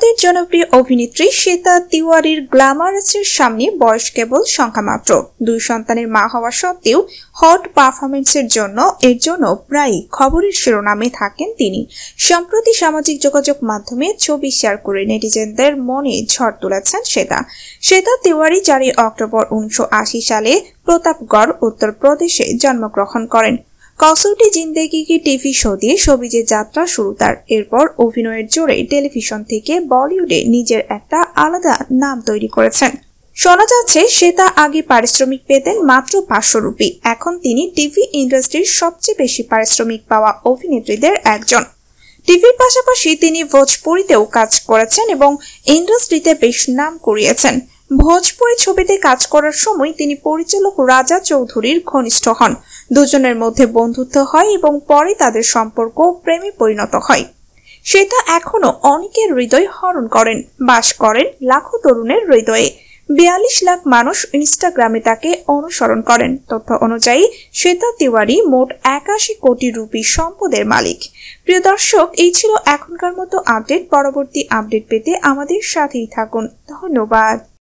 ভারতের জনপ্রিয় অভিনেত্রী শ্বেতা তিওয়ারির গ্ল্যামারাসের সামনে বয়স কেবল সংখ্যা মাত্র দুই সন্তানের মা হওয়া সত্ত্বেও হট পারফরমেন্সের জন্য এর জন্য প্রায় খবরের শিরোনামে থাকেন তিনি সম্প্রতি সামাজিক যোগাযোগ মাধ্যমে ছবি শেয়ার করে নেটিজেনদের মনে ঝড় তুলেছেন শ্বেতা শ্বেতা তিওয়ারি চারই অক্টোবর উনিশশো সালে প্রতাপগড় উত্তরপ্রদেশে জন্মগ্রহণ করেন কসৌটি জিন্দেগি কি টিভি শো দিয়ে সবিজের যাত্রা শুরু তার এরপর অভিনয়ের জোরে টেলিভিশন থেকে বলিউডে নিজের একটা আলাদা নাম তৈরি করেছেন শোনা যাচ্ছে শ্বেতা আগে পারিশ্রমিক পেতেন মাত্র পাঁচশো রুপি এখন তিনি টিভি ইন্ডাস্ট্রির সবচেয়ে বেশি পারিশ্রমিক পাওয়া অভিনেত্রীদের একজন টিভির পাশাপাশি তিনি ভোজপুরিতেও কাজ করেছেন এবং ইন্ডাস্ট্রিতে বেশ নাম করিয়েছেন ভোজপুরি ছবিতে কাজ করার সময় তিনি পরিচালক রাজা চৌধুরীর ঘনিষ্ঠ হন দুজনের মধ্যে বন্ধুত্ব হয় এবং পরে তাদের সম্পর্ক প্রেমে পরিণত হয় সেটা এখনো অনেকের হৃদয় হরণ করেন বাস করেন লাখো তরুণের হৃদয়ে বিয়াল্লিশ লাখ মানুষ ইনস্টাগ্রামে তাকে অনুসরণ করেন তথ্য অনুযায়ী শ্বেতা তিওয়ারি মোট একাশি কোটি রুপি সম্পদের মালিক প্রিয় দর্শক এই ছিল এখনকার মতো আপডেট পরবর্তী আপডেট পেতে আমাদের সাথেই থাকুন ধন্যবাদ